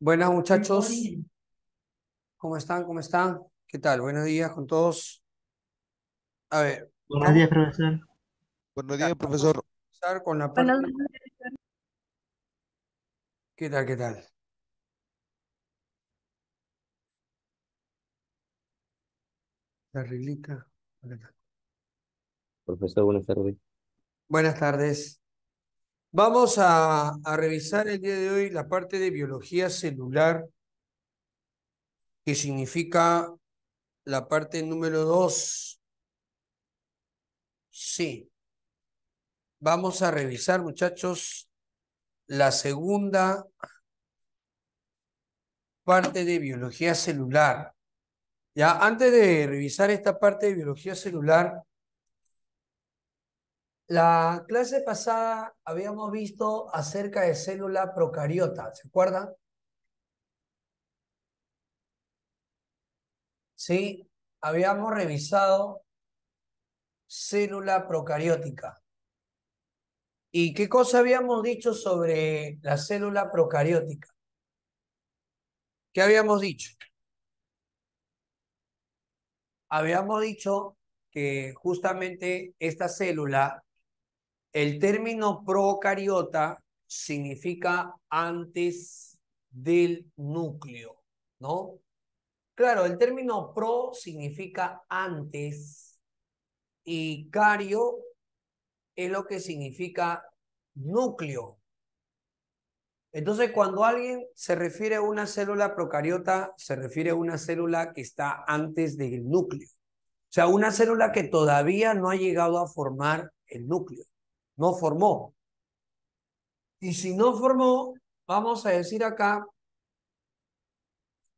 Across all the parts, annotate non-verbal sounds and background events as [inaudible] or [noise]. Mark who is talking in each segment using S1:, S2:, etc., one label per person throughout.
S1: Buenas muchachos. ¿Cómo están? ¿Cómo están? ¿Qué tal? Buenos días con todos. A ver. Buenos días, profesor. Buenos días, profesor. con la ¿Qué tal? ¿Qué tal? La reglita. Profesor, buenas tardes. Buenas tardes. Vamos a, revisar el día de hoy la parte de biología celular, que significa la parte número dos Sí. Vamos a revisar, muchachos, la segunda parte de biología celular. Ya, antes de revisar esta parte de biología celular, la clase pasada habíamos visto acerca de célula procariota, ¿se acuerdan? Sí, habíamos revisado célula procariótica. ¿Y qué cosa habíamos dicho sobre la célula procariótica? ¿Qué habíamos dicho? Habíamos dicho que justamente esta célula el término procariota significa antes del núcleo, ¿no? Claro, el término pro significa antes y cario es lo que significa núcleo. Entonces, cuando alguien se refiere a una célula procariota, se refiere a una célula que está antes del núcleo. O sea, una célula que todavía no ha llegado a formar el núcleo no formó. Y si no formó, vamos a decir acá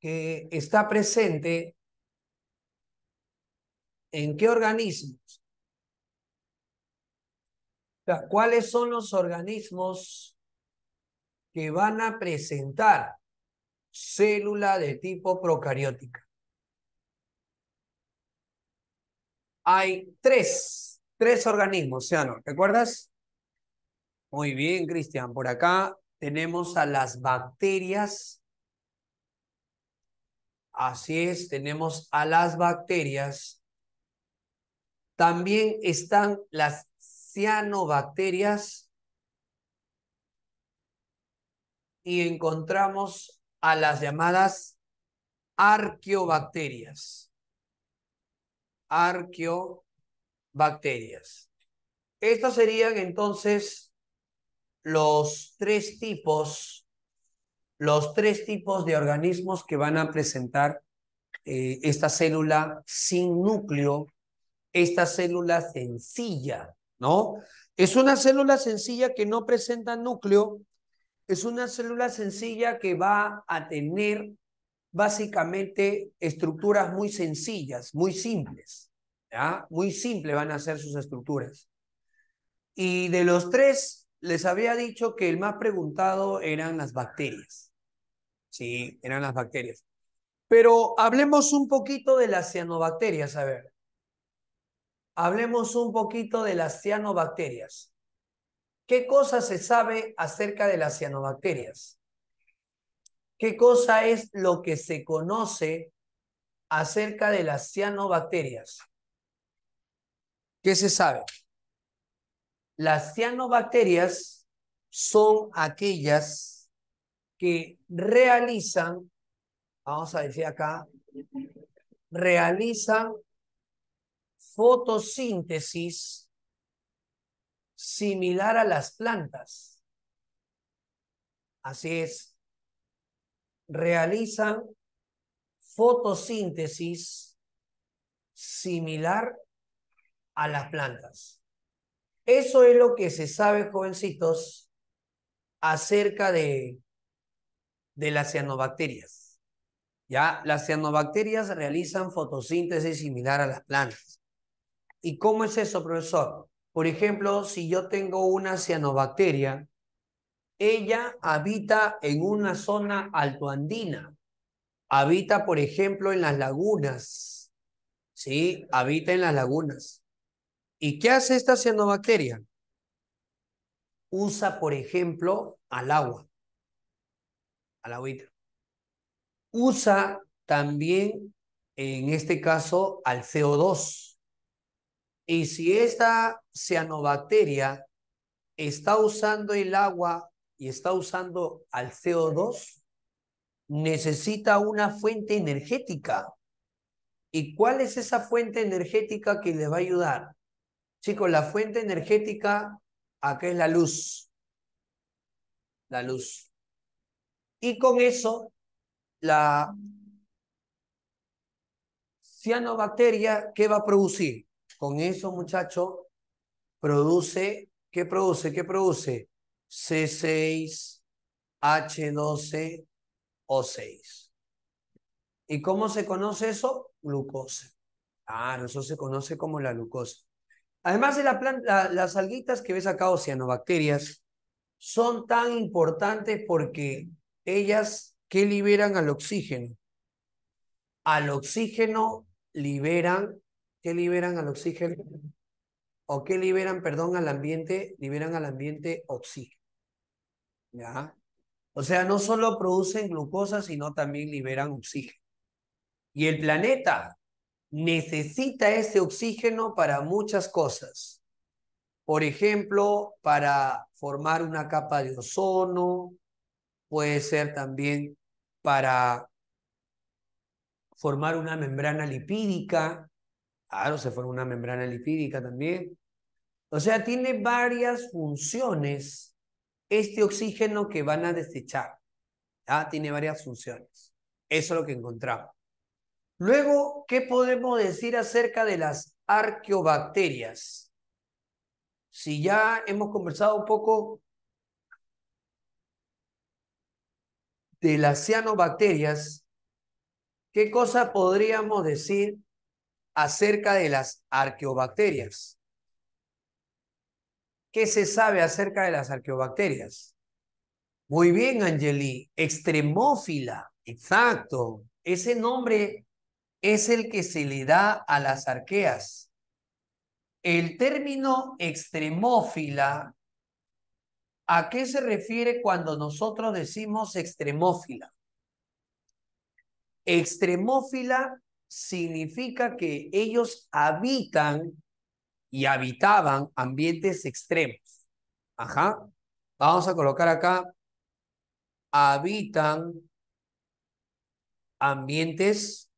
S1: que está presente en qué organismos. ¿Cuáles son los organismos que van a presentar célula de tipo procariótica? Hay tres, tres organismos, ¿sí o no? ¿Recuerdas? Muy bien, Cristian. Por acá tenemos a las bacterias. Así es, tenemos a las bacterias. También están las cianobacterias. Y encontramos a las llamadas arqueobacterias. Arqueobacterias. Estas serían entonces los tres tipos, los tres tipos de organismos que van a presentar eh, esta célula sin núcleo, esta célula sencilla, ¿no? Es una célula sencilla que no presenta núcleo, es una célula sencilla que va a tener básicamente estructuras muy sencillas, muy simples, ¿ya? Muy simples van a ser sus estructuras. Y de los tres les había dicho que el más preguntado eran las bacterias. Sí, eran las bacterias. Pero hablemos un poquito de las cianobacterias, a ver. Hablemos un poquito de las cianobacterias. ¿Qué cosa se sabe acerca de las cianobacterias? ¿Qué cosa es lo que se conoce acerca de las cianobacterias? ¿Qué se sabe? Las cianobacterias son aquellas que realizan, vamos a decir acá, realizan fotosíntesis similar a las plantas. Así es. Realizan fotosíntesis similar a las plantas. Eso es lo que se sabe, jovencitos, acerca de, de las cianobacterias. ¿Ya? Las cianobacterias realizan fotosíntesis similar a las plantas. ¿Y cómo es eso, profesor? Por ejemplo, si yo tengo una cianobacteria, ella habita en una zona altoandina. Habita, por ejemplo, en las lagunas. ¿Sí? Habita en las lagunas. ¿Y qué hace esta cianobacteria? Usa, por ejemplo, al agua, al agüita. Usa también, en este caso, al CO2. Y si esta cianobacteria está usando el agua y está usando al CO2, necesita una fuente energética. ¿Y cuál es esa fuente energética que le va a ayudar? Chicos, la fuente energética acá es la luz. La luz. Y con eso, la cianobacteria, ¿qué va a producir? Con eso, muchacho produce, ¿qué produce? ¿Qué produce? C6, H12, O6. ¿Y cómo se conoce eso? Glucosa. Claro, ah, eso se conoce como la glucosa. Además de la las alguitas que ves acá, cianobacterias, son tan importantes porque ellas que liberan al oxígeno. Al oxígeno liberan, ¿qué liberan al oxígeno? ¿O qué liberan, perdón, al ambiente? Liberan al ambiente oxígeno. ¿Ya? O sea, no solo producen glucosa, sino también liberan oxígeno. Y el planeta necesita ese oxígeno para muchas cosas. Por ejemplo, para formar una capa de ozono, puede ser también para formar una membrana lipídica. Claro, se forma una membrana lipídica también. O sea, tiene varias funciones este oxígeno que van a desechar. ¿ah? Tiene varias funciones. Eso es lo que encontramos. Luego, ¿qué podemos decir acerca de las arqueobacterias? Si ya hemos conversado un poco de las cianobacterias, ¿qué cosa podríamos decir acerca de las arqueobacterias? ¿Qué se sabe acerca de las arqueobacterias? Muy bien, Angeli, extremófila, exacto. Ese nombre es el que se le da a las arqueas. El término extremófila, ¿a qué se refiere cuando nosotros decimos extremófila? Extremófila significa que ellos habitan y habitaban ambientes extremos. Ajá. Vamos a colocar acá, habitan ambientes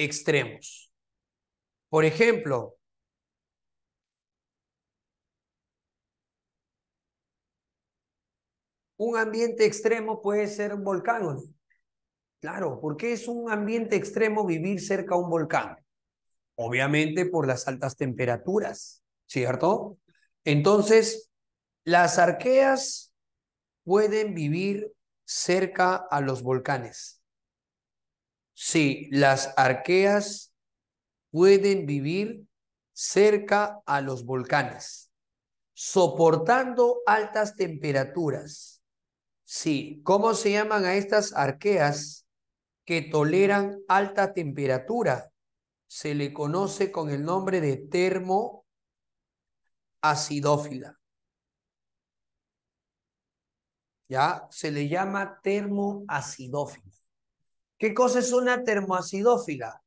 S1: extremos. Por ejemplo, un ambiente extremo puede ser un volcán. Claro, ¿por qué es un ambiente extremo vivir cerca a un volcán? Obviamente por las altas temperaturas, ¿cierto? Entonces, las arqueas pueden vivir cerca a los volcanes. Sí, las arqueas pueden vivir cerca a los volcanes, soportando altas temperaturas. Sí, ¿cómo se llaman a estas arqueas que toleran alta temperatura? Se le conoce con el nombre de termoacidófila. ¿Ya? Se le llama termoacidófila. ¿Qué cosa es una termoacidófila?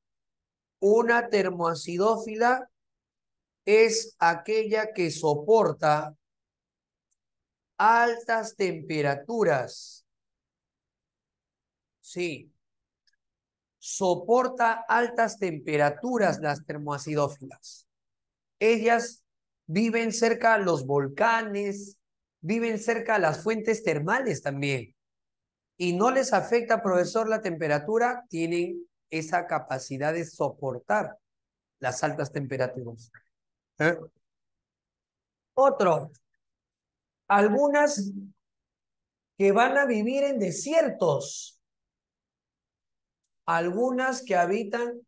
S1: Una termoacidófila es aquella que soporta altas temperaturas. Sí. Soporta altas temperaturas las termoacidófilas. Ellas viven cerca a los volcanes, viven cerca a las fuentes termales también y no les afecta, profesor, la temperatura, tienen esa capacidad de soportar las altas temperaturas. ¿eh? Otro, algunas que van a vivir en desiertos, algunas que habitan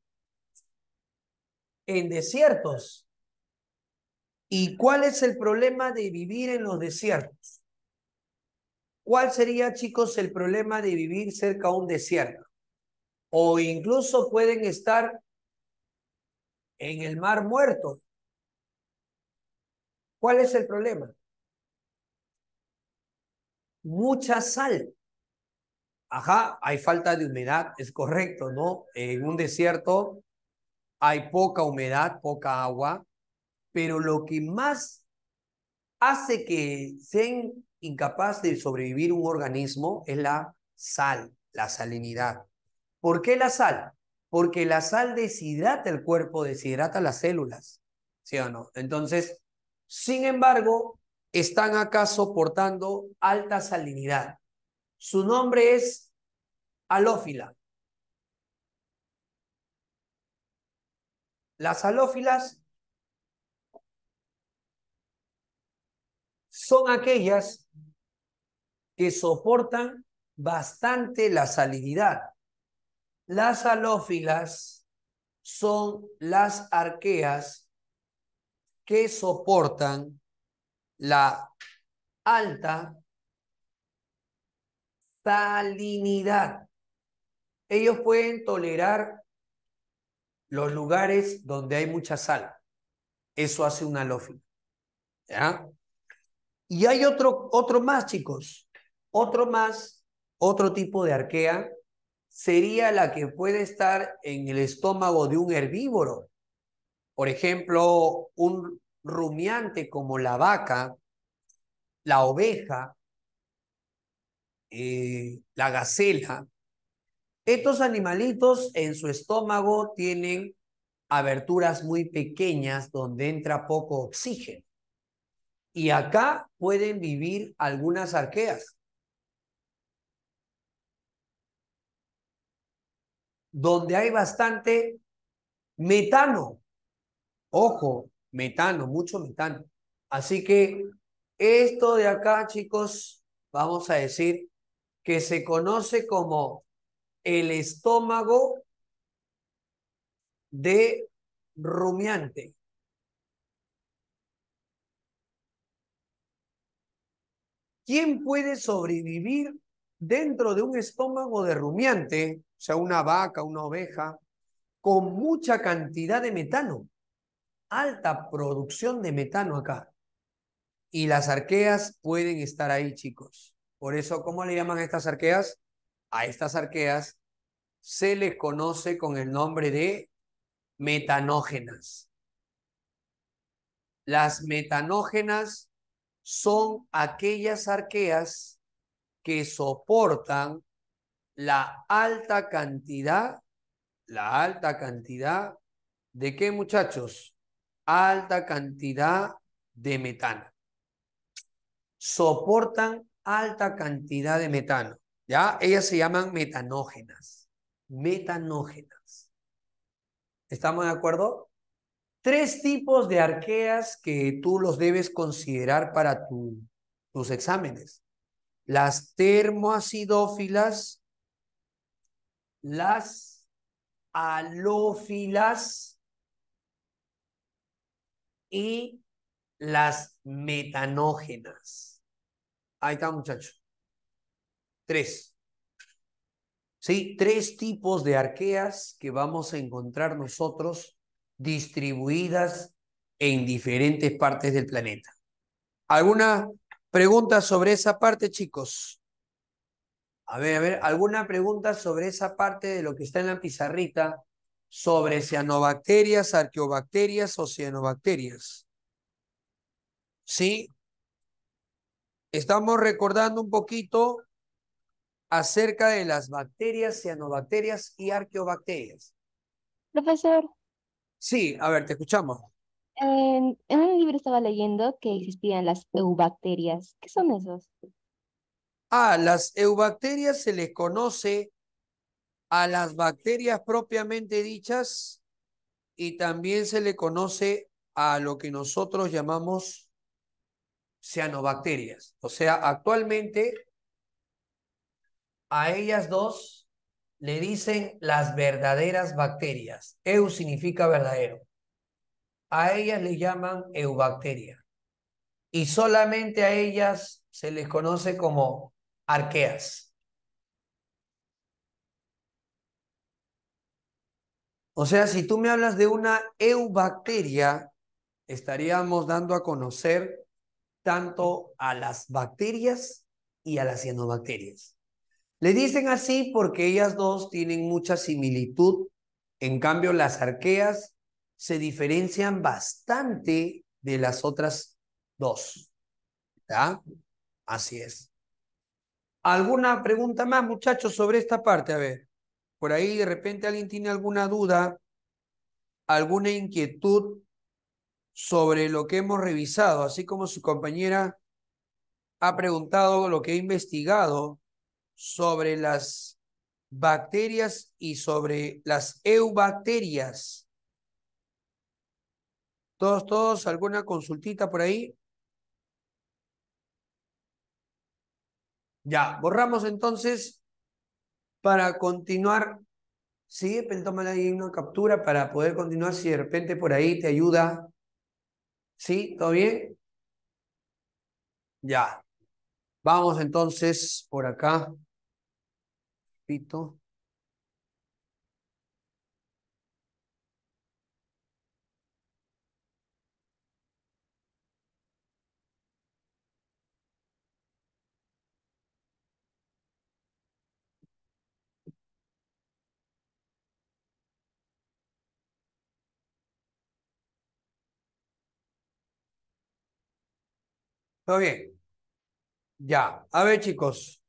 S1: en desiertos. ¿Y cuál es el problema de vivir en los desiertos? ¿Cuál sería, chicos, el problema de vivir cerca a un desierto? O incluso pueden estar en el mar muerto. ¿Cuál es el problema? Mucha sal. Ajá, hay falta de humedad, es correcto, ¿no? En un desierto hay poca humedad, poca agua, pero lo que más hace que sean incapaz de sobrevivir un organismo es la sal, la salinidad. ¿Por qué la sal? Porque la sal deshidrata el cuerpo, deshidrata las células, ¿sí o no? Entonces, sin embargo, están acá soportando alta salinidad. Su nombre es Alófila. Las alófilas. son aquellas que soportan bastante la salinidad. Las halófilas son las arqueas que soportan la alta salinidad. Ellos pueden tolerar los lugares donde hay mucha sal. Eso hace una halófila. ¿Ya? Y hay otro, otro más, chicos. Otro más, otro tipo de arquea sería la que puede estar en el estómago de un herbívoro. Por ejemplo, un rumiante como la vaca, la oveja, eh, la gacela. Estos animalitos en su estómago tienen aberturas muy pequeñas donde entra poco oxígeno. Y acá pueden vivir algunas arqueas. donde hay bastante metano. Ojo, metano, mucho metano. Así que esto de acá, chicos, vamos a decir que se conoce como el estómago de rumiante. ¿Quién puede sobrevivir dentro de un estómago de rumiante? sea, una vaca, una oveja, con mucha cantidad de metano, alta producción de metano acá. Y las arqueas pueden estar ahí, chicos. Por eso, ¿cómo le llaman a estas arqueas? A estas arqueas se les conoce con el nombre de metanógenas. Las metanógenas son aquellas arqueas que soportan la alta cantidad, la alta cantidad de qué muchachos? Alta cantidad de metano. Soportan alta cantidad de metano. ¿ya? Ellas se llaman metanógenas. Metanógenas. ¿Estamos de acuerdo? Tres tipos de arqueas que tú los debes considerar para tus exámenes. Las termoacidófilas, las alófilas y las metanógenas. Ahí está, muchachos. Tres. Sí, tres tipos de arqueas que vamos a encontrar nosotros distribuidas en diferentes partes del planeta. ¿Alguna pregunta sobre esa parte, chicos? A ver, a ver, ¿alguna pregunta sobre esa parte de lo que está en la pizarrita? Sobre cianobacterias, arqueobacterias o cianobacterias. ¿Sí? Estamos recordando un poquito acerca de las bacterias, cianobacterias y arqueobacterias. Profesor. Sí, a ver, te escuchamos. En, en un libro estaba leyendo que existían las eubacterias. ¿Qué son esos? a las eubacterias se les conoce a las bacterias propiamente dichas y también se le conoce a lo que nosotros llamamos cianobacterias. O sea, actualmente a ellas dos le dicen las verdaderas bacterias. Eu significa verdadero. A ellas le llaman eubacteria. Y solamente a ellas se les conoce como arqueas. O sea, si tú me hablas de una eubacteria, estaríamos dando a conocer tanto a las bacterias y a las cianobacterias. Le dicen así porque ellas dos tienen mucha similitud, en cambio las arqueas se diferencian bastante de las otras dos. ¿Ya? Así es. ¿Alguna pregunta más, muchachos, sobre esta parte? A ver, por ahí de repente alguien tiene alguna duda, alguna inquietud sobre lo que hemos revisado, así como su compañera ha preguntado lo que he investigado sobre las bacterias y sobre las eubacterias. Todos, todos, alguna consultita por ahí. Ya, borramos entonces para continuar. sí, toma ahí una captura para poder continuar si de repente por ahí te ayuda. ¿Sí? ¿Todo bien? Ya. Vamos entonces por acá. Pito. Muy bien. Ya. A ver, chicos.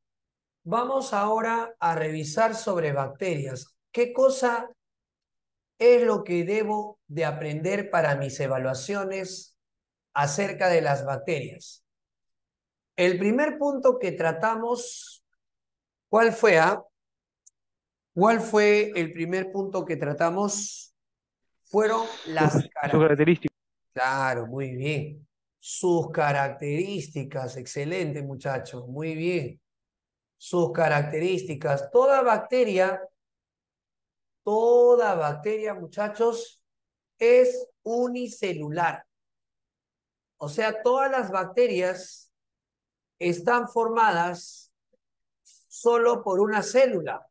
S1: Vamos ahora a revisar sobre bacterias. ¿Qué cosa es lo que debo de aprender para mis evaluaciones acerca de las bacterias? El primer punto que tratamos, ¿cuál fue? a ah? ¿Cuál fue el primer punto que tratamos? Fueron las características. Claro, muy bien sus características. Excelente, muchachos, muy bien. Sus características. Toda bacteria, toda bacteria, muchachos, es unicelular. O sea, todas las bacterias están formadas solo por una célula.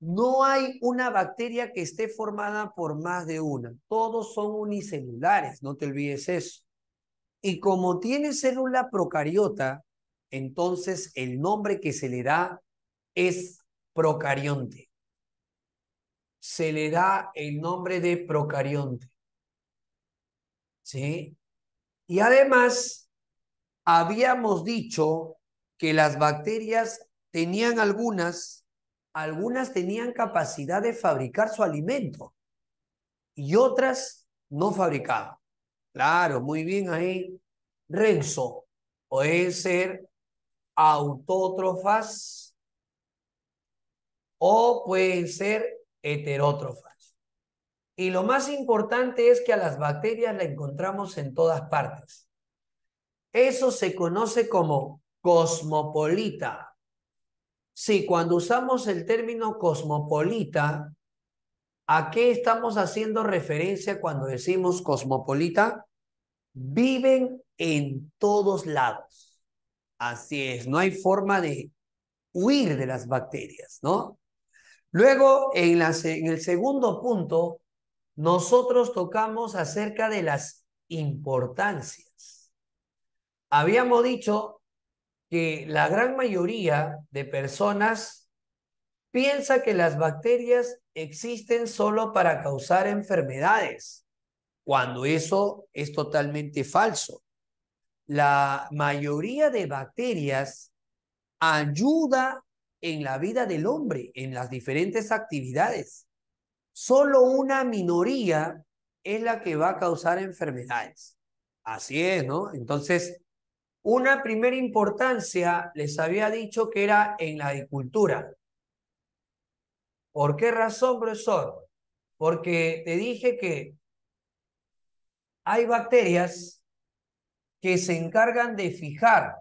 S1: No hay una bacteria que esté formada por más de una. Todos son unicelulares, no te olvides eso. Y como tiene célula procariota, entonces el nombre que se le da es procarionte. Se le da el nombre de procarionte. ¿Sí? Y además, habíamos dicho que las bacterias tenían algunas algunas tenían capacidad de fabricar su alimento y otras no fabricaban. Claro, muy bien ahí, Renzo. Pueden ser autótrofas o pueden ser heterótrofas. Y lo más importante es que a las bacterias la encontramos en todas partes. Eso se conoce como cosmopolita. Sí, cuando usamos el término cosmopolita, ¿a qué estamos haciendo referencia cuando decimos cosmopolita? Viven en todos lados. Así es, no hay forma de huir de las bacterias, ¿no? Luego, en, en el segundo punto, nosotros tocamos acerca de las importancias. Habíamos dicho que la gran mayoría de personas piensa que las bacterias existen solo para causar enfermedades, cuando eso es totalmente falso. La mayoría de bacterias ayuda en la vida del hombre, en las diferentes actividades. Solo una minoría es la que va a causar enfermedades. Así es, ¿no? Entonces, una primera importancia les había dicho que era en la agricultura. ¿Por qué razón, profesor? Porque te dije que hay bacterias que se encargan de fijar,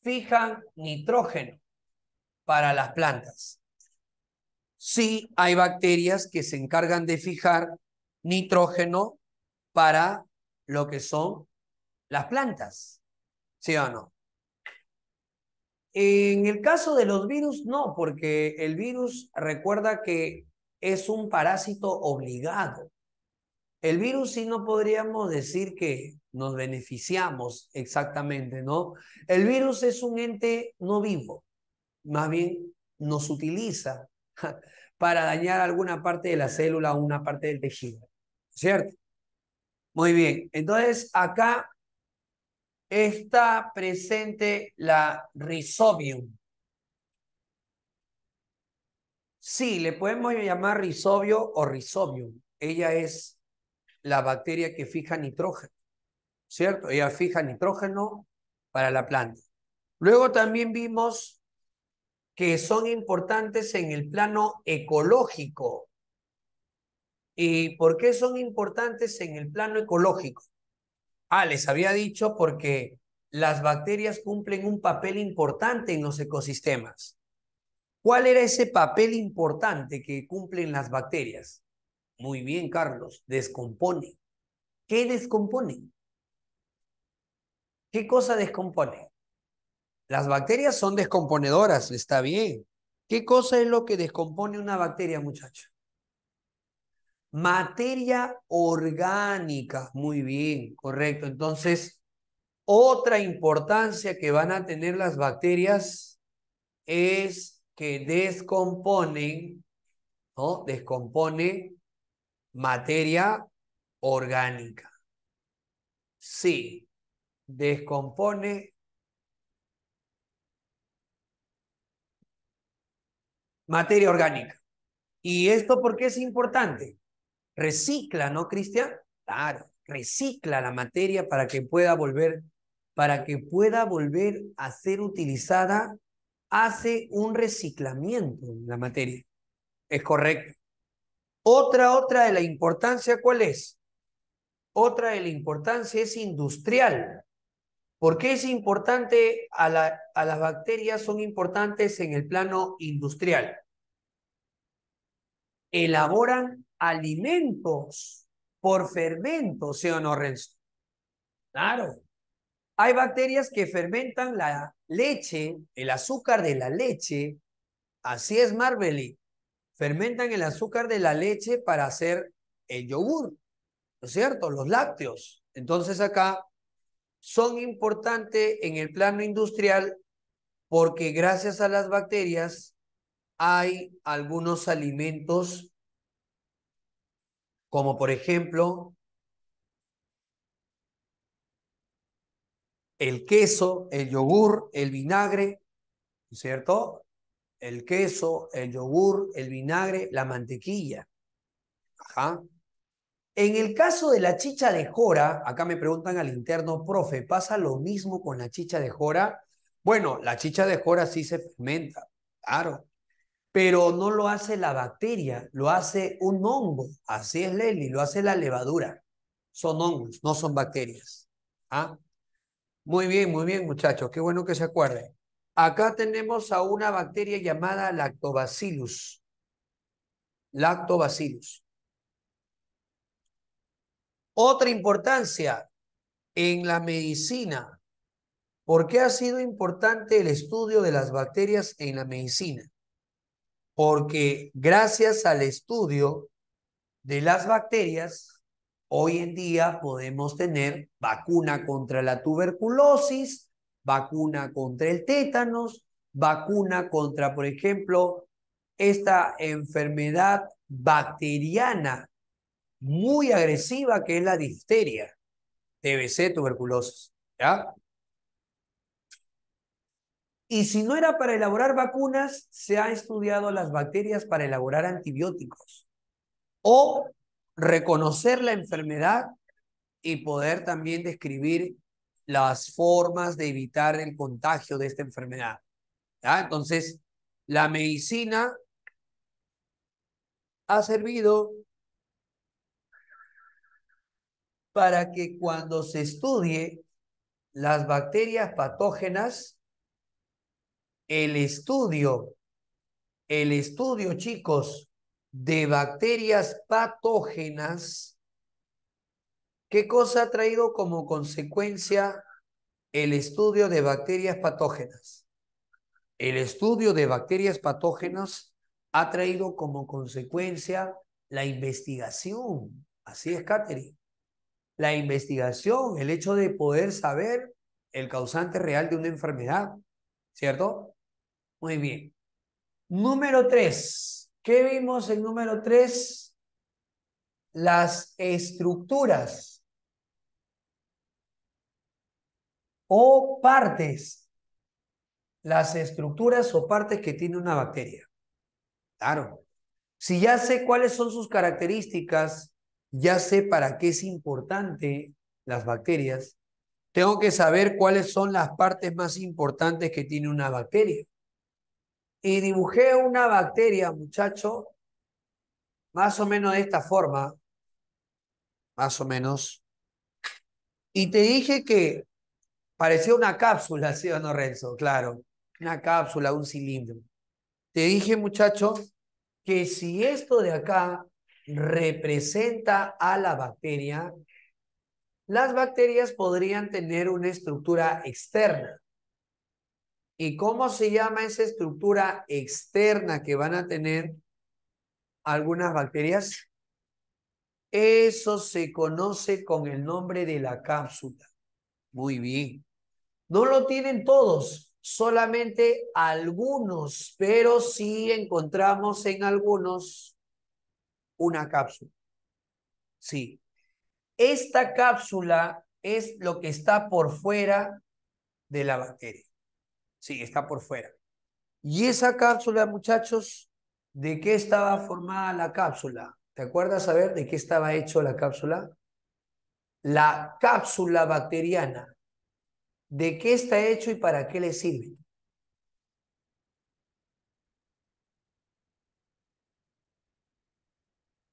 S1: fijan nitrógeno para las plantas. Sí, hay bacterias que se encargan de fijar nitrógeno para lo que son las plantas, ¿sí o no? En el caso de los virus, no, porque el virus recuerda que es un parásito obligado. El virus sí no podríamos decir que nos beneficiamos exactamente, ¿no? El virus es un ente no vivo, más bien nos utiliza [laughs] para dañar alguna parte de la célula o una parte del tejido, ¿cierto? Muy bien, entonces acá está presente la Rhizobium. Sí, le podemos llamar rizobio o Rhizobium. Ella es la bacteria que fija nitrógeno, ¿cierto? Ella fija nitrógeno para la planta. Luego también vimos que son importantes en el plano ecológico. ¿Y por qué son importantes en el plano ecológico? Ah, les había dicho porque las bacterias cumplen un papel importante en los ecosistemas. ¿Cuál era ese papel importante que cumplen las bacterias? Muy bien, Carlos, descomponen. ¿Qué descomponen? ¿Qué cosa descompone? Las bacterias son descomponedoras, está bien. ¿Qué cosa es lo que descompone una bacteria, muchachos? Materia orgánica, muy bien, correcto. Entonces, otra importancia que van a tener las bacterias es que descomponen, ¿no? Descompone materia orgánica. Sí, descompone materia orgánica. ¿Y esto por qué es importante? recicla, ¿no, Cristian? Claro, recicla la materia para que pueda volver, para que pueda volver a ser utilizada, hace un reciclamiento de la materia. Es correcto. Otra, otra de la importancia, ¿cuál es? Otra de la importancia es industrial. ¿Por qué es importante a, la, a las bacterias? Son importantes en el plano industrial. Elaboran alimentos por fermento, ¿sí o no, Renzo? Claro. Hay bacterias que fermentan la leche, el azúcar de la leche. Así es, Marbelly, Fermentan el azúcar de la leche para hacer el yogur, ¿no es cierto? Los lácteos. Entonces acá son importantes en el plano industrial porque gracias a las bacterias hay algunos alimentos como por ejemplo el queso, el yogur, el vinagre, ¿cierto? El queso, el yogur, el vinagre, la mantequilla. Ajá. En el caso de la chicha de jora, acá me preguntan al interno, profe, ¿pasa lo mismo con la chicha de jora? Bueno, la chicha de jora sí se fermenta, claro pero no lo hace la bacteria, lo hace un hongo. Así es, Leli, lo hace la levadura. Son hongos, no son bacterias. ¿Ah? Muy bien, muy bien, muchachos. Qué bueno que se acuerden. Acá tenemos a una bacteria llamada lactobacillus. Lactobacillus. Otra importancia en la medicina. ¿Por qué ha sido importante el estudio de las bacterias en la medicina? porque gracias al estudio de las bacterias, hoy en día podemos tener vacuna contra la tuberculosis, vacuna contra el tétanos, vacuna contra, por ejemplo, esta enfermedad bacteriana muy agresiva que es la difteria, TBC, tuberculosis. ¿ya? Y si no era para elaborar vacunas, se ha estudiado las bacterias para elaborar antibióticos o reconocer la enfermedad y poder también describir las formas de evitar el contagio de esta enfermedad. Entonces, la medicina ha servido para que cuando se estudie las bacterias patógenas el estudio, el estudio, chicos, de bacterias patógenas, ¿qué cosa ha traído como consecuencia el estudio de bacterias patógenas? El estudio de bacterias patógenas ha traído como consecuencia la investigación. Así es, Catherine. La investigación, el hecho de poder saber el causante real de una enfermedad, ¿cierto? Muy bien. Número tres. ¿Qué vimos en número tres? Las estructuras o partes. Las estructuras o partes que tiene una bacteria. Claro. Si ya sé cuáles son sus características, ya sé para qué es importante las bacterias, tengo que saber cuáles son las partes más importantes que tiene una bacteria y dibujé una bacteria, muchacho, más o menos de esta forma, más o menos, y te dije que parecía una cápsula, ¿sí o no, Renzo? Claro, una cápsula, un cilindro. Te dije, muchacho, que si esto de acá representa a la bacteria, las bacterias podrían tener una estructura externa. ¿Y cómo se llama esa estructura externa que van a tener algunas bacterias? Eso se conoce con el nombre de la cápsula. Muy bien. No lo tienen todos, solamente algunos, pero sí encontramos en algunos una cápsula. Sí. Esta cápsula es lo que está por fuera de la bacteria. Sí, está por fuera. Y esa cápsula, muchachos, ¿de qué estaba formada la cápsula? ¿Te acuerdas saber de qué estaba hecho la cápsula? La cápsula bacteriana. ¿De qué está hecho y para qué le sirve?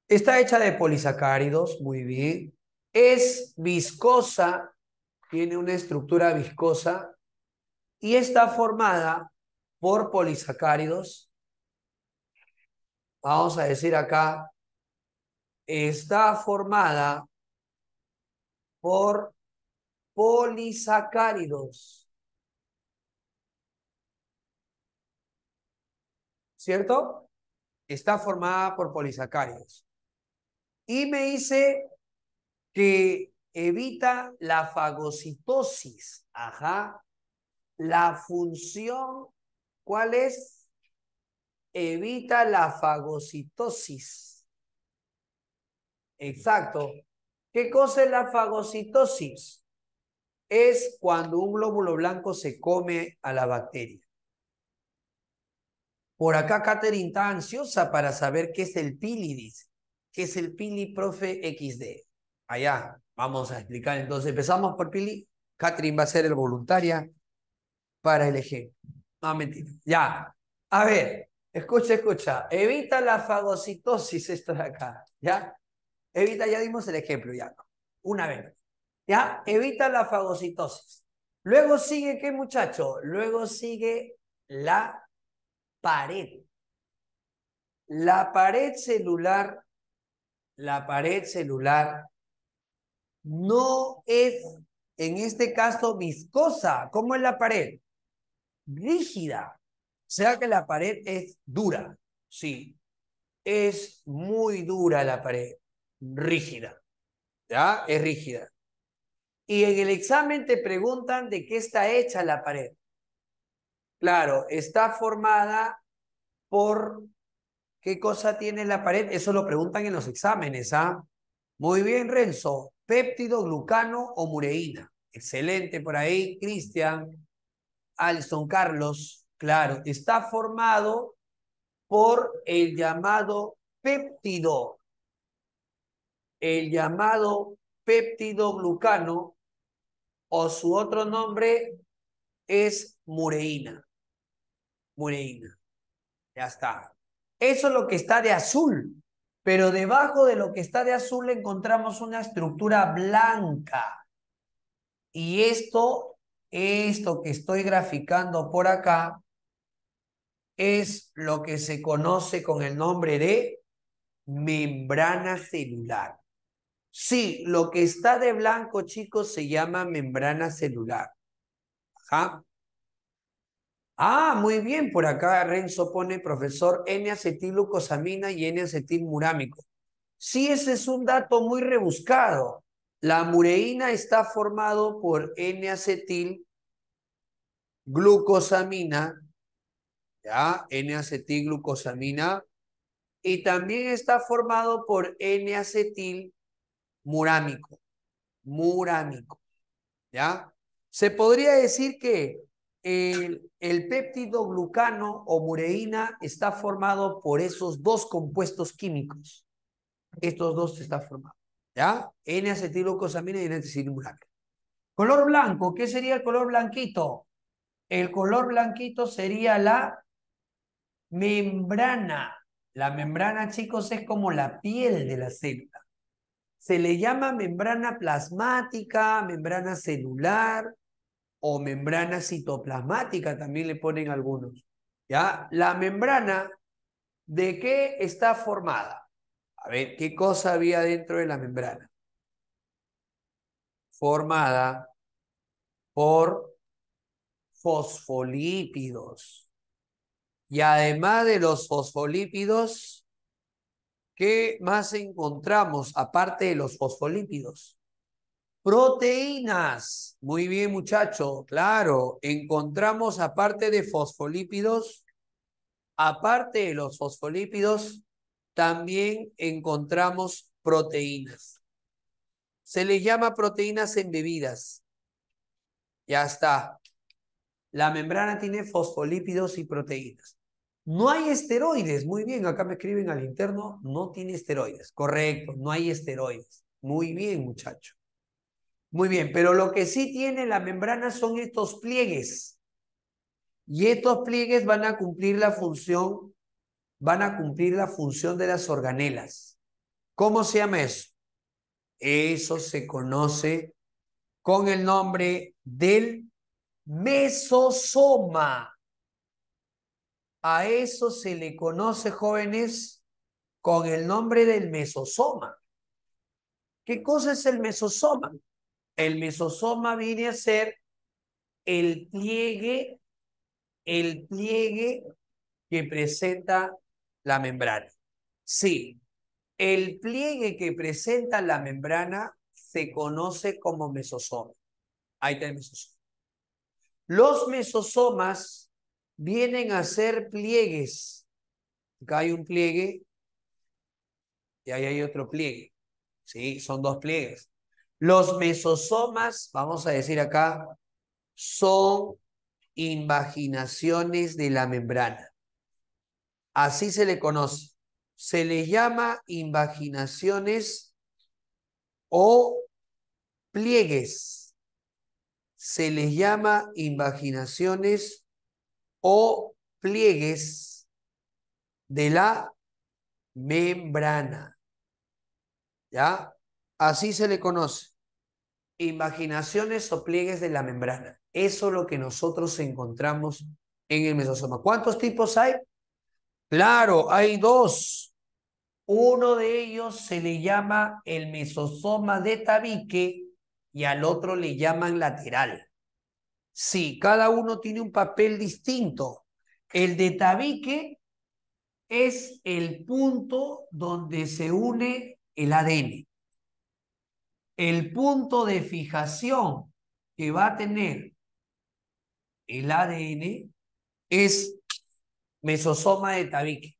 S1: Está hecha de polisacáridos, muy bien. Es viscosa, tiene una estructura viscosa y está formada por polisacáridos. Vamos a decir acá, está formada por polisacáridos. ¿Cierto? Está formada por polisacáridos. Y me dice que evita la fagocitosis. Ajá, la función, ¿cuál es? Evita la fagocitosis. Exacto. ¿Qué cosa es la fagocitosis? Es cuando un glóbulo blanco se come a la bacteria. Por acá Katherine está ansiosa para saber qué es el pili, dice. ¿Qué es el pili, profe XD? Allá, vamos a explicar. Entonces, empezamos por pili. Katherine va a ser el voluntaria para ejemplo. No, mentira. Ya. A ver, escucha, escucha. Evita la fagocitosis, esto de acá. ¿Ya? Evita, ya dimos el ejemplo, ya. Una vez. ¿Ya? Evita la fagocitosis. Luego sigue, ¿qué muchacho? Luego sigue la pared. La pared celular, la pared celular no es, en este caso, viscosa. ¿Cómo es la pared? rígida. o sea que la pared es dura? Sí, es muy dura la pared, rígida. ¿Ya? Es rígida. Y en el examen te preguntan de qué está hecha la pared. Claro, está formada por qué cosa tiene la pared. Eso lo preguntan en los exámenes. ¿ah? Muy bien, Renzo. Péptido, glucano o mureína. Excelente por ahí, Cristian. Alston Carlos, claro, está formado por el llamado péptido, el llamado péptido glucano o su otro nombre es mureína. Mureína. Ya está. Eso es lo que está de azul, pero debajo de lo que está de azul encontramos una estructura blanca. Y esto esto que estoy graficando por acá es lo que se conoce con el nombre de membrana celular. Sí, lo que está de blanco, chicos, se llama membrana celular. Ajá. Ah, muy bien, por acá Renzo pone profesor n acetilucosamina y N-acetilmurámico. Sí, ese es un dato muy rebuscado. La mureína está formado por N-acetil, glucosamina, ¿ya? N-acetil, glucosamina, y también está formado por N-acetil murámico, murámico, ¿ya? Se podría decir que el, el péptido glucano o mureína está formado por esos dos compuestos químicos. Estos dos están formados. ¿Ya? N-acetilglucosamina y n Color blanco, ¿qué sería el color blanquito? El color blanquito sería la membrana. La membrana, chicos, es como la piel de la célula. Se le llama membrana plasmática, membrana celular o membrana citoplasmática, también le ponen algunos. ¿Ya? La membrana, ¿de qué está formada? A ver, ¿qué cosa había dentro de la membrana? Formada por fosfolípidos. Y además de los fosfolípidos, ¿qué más encontramos aparte de los fosfolípidos? Proteínas. Muy bien, muchacho. Claro, encontramos aparte de fosfolípidos, aparte de los fosfolípidos, también encontramos proteínas. Se les llama proteínas embebidas. Ya está. La membrana tiene fosfolípidos y proteínas. No hay esteroides. Muy bien, acá me escriben al interno, no tiene esteroides. Correcto, no hay esteroides. Muy bien, muchacho. Muy bien, pero lo que sí tiene la membrana son estos pliegues. Y estos pliegues van a cumplir la función van a cumplir la función de las organelas. ¿Cómo se llama eso? Eso se conoce con el nombre del mesosoma. A eso se le conoce, jóvenes, con el nombre del mesosoma. ¿Qué cosa es el mesosoma? El mesosoma viene a ser el pliegue, el pliegue que presenta la membrana. Sí, el pliegue que presenta la membrana se conoce como mesosoma. Ahí está el mesosoma. Los mesosomas vienen a ser pliegues. Acá hay un pliegue y ahí hay otro pliegue. Sí, son dos pliegues. Los mesosomas, vamos a decir acá, son invaginaciones de la membrana. Así se le conoce. Se le llama invaginaciones o pliegues. Se les llama invaginaciones o pliegues de la membrana. ¿Ya? Así se le conoce. Imaginaciones o pliegues de la membrana. Eso es lo que nosotros encontramos en el mesosoma. ¿Cuántos tipos hay? Claro, hay dos. Uno de ellos se le llama el mesosoma de tabique y al otro le llaman lateral. Sí, cada uno tiene un papel distinto. El de tabique es el punto donde se une el ADN. El punto de fijación que va a tener el ADN es mesosoma de tabique,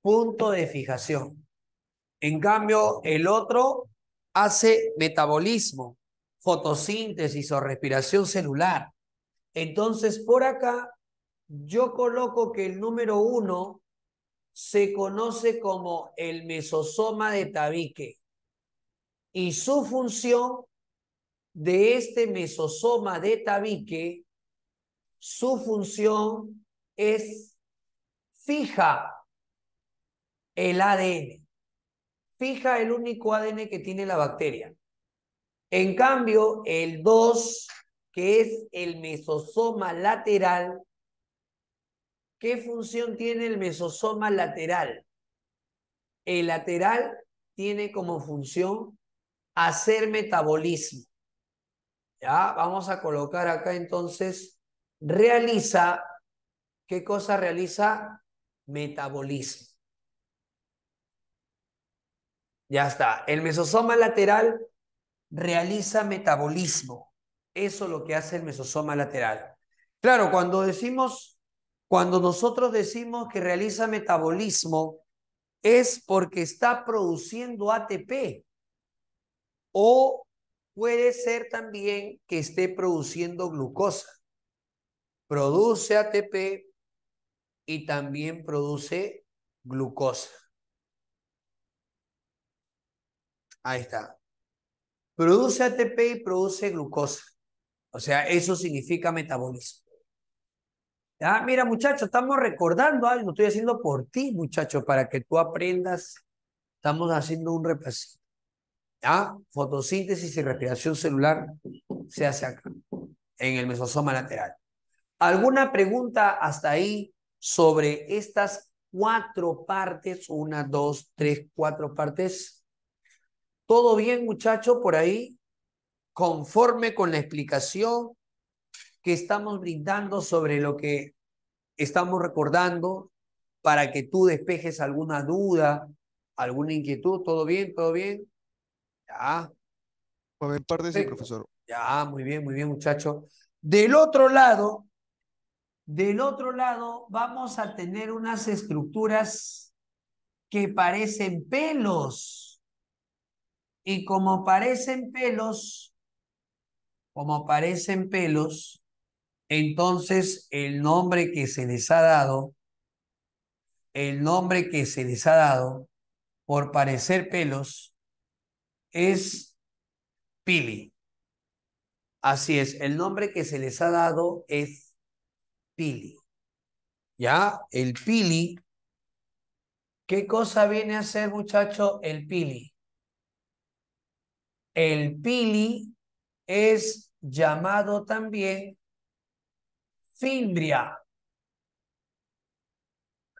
S1: punto de fijación. En cambio, el otro hace metabolismo, fotosíntesis o respiración celular. Entonces, por acá, yo coloco que el número uno se conoce como el mesosoma de tabique y su función de este mesosoma de tabique, su función es fija el ADN, fija el único ADN que tiene la bacteria. En cambio, el 2, que es el mesosoma lateral, ¿qué función tiene el mesosoma lateral? El lateral tiene como función hacer metabolismo. Ya, vamos a colocar acá entonces, realiza ¿Qué cosa realiza? Metabolismo. Ya está. El mesosoma lateral realiza metabolismo. Eso es lo que hace el mesosoma lateral. Claro, cuando decimos, cuando nosotros decimos que realiza metabolismo, es porque está produciendo ATP. O puede ser también que esté produciendo glucosa. Produce ATP, y también produce glucosa. Ahí está. Produce ATP y produce glucosa. O sea, eso significa metabolismo. Ah, mira, muchachos, estamos recordando algo. Estoy haciendo por ti, muchachos, para que tú aprendas. Estamos haciendo un repasito. Ah, fotosíntesis y respiración celular se hace acá, en el mesosoma lateral. ¿Alguna pregunta hasta ahí sobre estas cuatro partes, una, dos, tres, cuatro partes. ¿Todo bien, muchacho, por ahí? Conforme con la explicación que estamos brindando sobre lo que estamos recordando para que tú despejes alguna duda, alguna inquietud. ¿Todo bien? ¿Todo bien? Ya. Por profesor. Ya, muy bien, muy bien, muchacho. Del otro lado, del otro lado vamos a tener unas estructuras que parecen pelos. Y como parecen pelos, como parecen pelos, entonces el nombre que se les ha dado, el nombre que se les ha dado por parecer pelos es Pili. Así es, el nombre que se les ha dado es pili. ¿Ya? El pili. ¿Qué cosa viene a ser, muchacho, el pili? El pili es llamado también fimbria.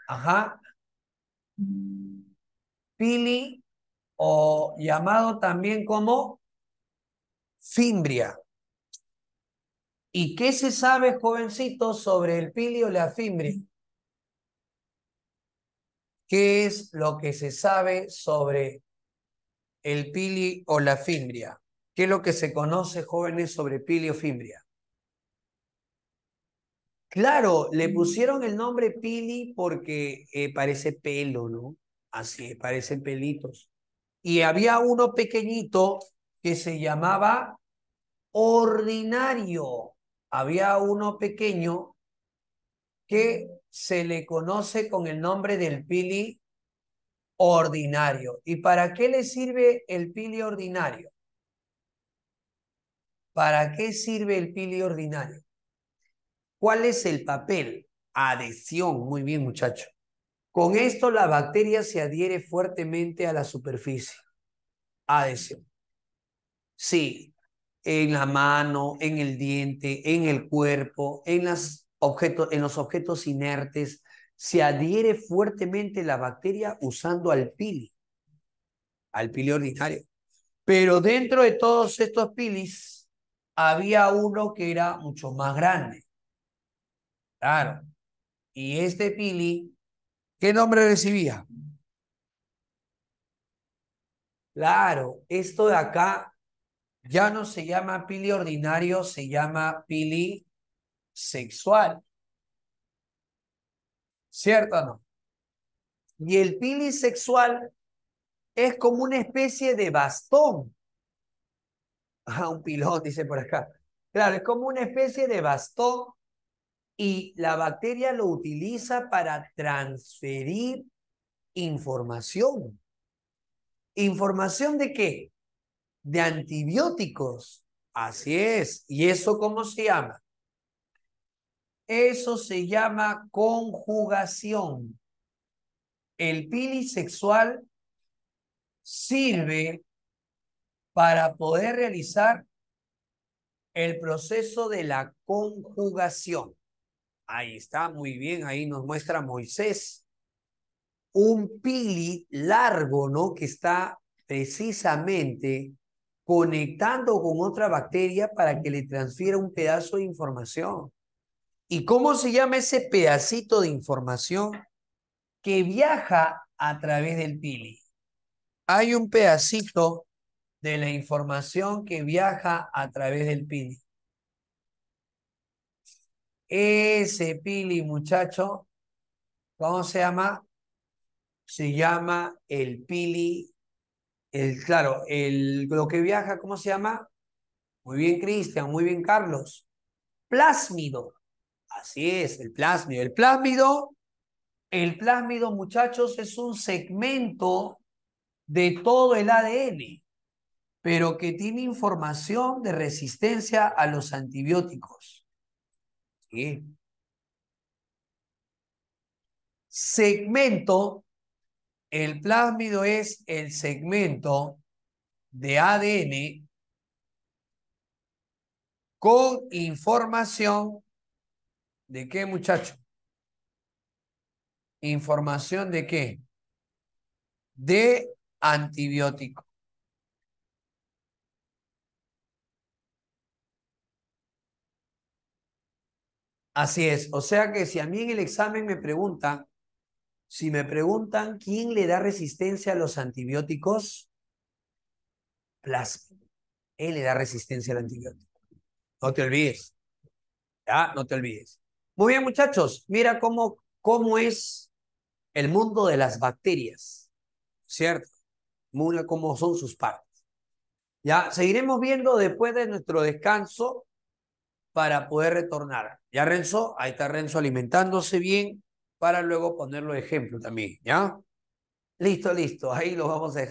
S1: Ajá. Pili o llamado también como fimbria. ¿Y qué se sabe, jovencito, sobre el pili o la fimbria? ¿Qué es lo que se sabe sobre el pili o la fimbria? ¿Qué es lo que se conoce, jóvenes, sobre o fimbria? Claro, le mm. pusieron el nombre pili porque eh, parece pelo, ¿no? Así, parecen pelitos. Y había uno pequeñito que se llamaba ordinario había uno pequeño que se le conoce con el nombre del pili ordinario. ¿Y para qué le sirve el pili ordinario? ¿Para qué sirve el pili ordinario? ¿Cuál es el papel? Adhesión. Muy bien, muchacho. Con esto la bacteria se adhiere fuertemente a la superficie. Adhesión. Sí, en la mano, en el diente, en el cuerpo, en, en los objetos inertes, se adhiere fuertemente la bacteria usando al pili, al pili ordinario. Pero dentro de todos estos pilis había uno que era mucho más grande. Claro. Y este pili, ¿qué nombre recibía? Claro, esto de acá ya no se llama pili ordinario, se llama pili sexual. ¿Cierto o no? Y el pili sexual es como una especie de bastón. [laughs] Ah, un pilón, dice por acá. Claro, es como una especie de bastón y la bacteria lo utiliza para transferir información. ¿Información de qué? de antibióticos. Así es. ¿Y eso cómo se llama? Eso se llama conjugación. El pili sexual sirve para poder realizar el proceso de la conjugación. Ahí está, muy bien, ahí nos muestra Moisés un pili largo, ¿no? Que está precisamente conectando con otra bacteria para que le transfiera un pedazo de información. ¿Y cómo se llama ese pedacito de información que viaja a través del pili? Hay un pedacito de la información que viaja a través del pili. Ese pili, muchacho, ¿cómo se llama? Se llama el pili el, claro, el, lo que viaja, ¿cómo se llama? Muy bien, Cristian, muy bien, Carlos. Plásmido. Así es, el plásmido. El plásmido, el plásmido, muchachos, es un segmento de todo el ADN, pero que tiene información de resistencia a los antibióticos. ¿Sí? Segmento el plásmido es el segmento de ADN con información de qué, muchacho? Información de qué? De antibiótico. Así es. O sea que si a mí en el examen me pregunta si me preguntan quién le da resistencia a los antibióticos, plasma. Él le da resistencia al antibiótico. No te olvides. Ya, no te olvides. Muy bien, muchachos. Mira cómo, cómo es el mundo de las bacterias. ¿Cierto? Mira cómo son sus partes. Ya, seguiremos viendo después de nuestro descanso para poder retornar. Ya Renzo, ahí está Renzo alimentándose bien para luego ponerlo de ejemplo también, ¿ya? Listo, listo, ahí lo vamos a dejar.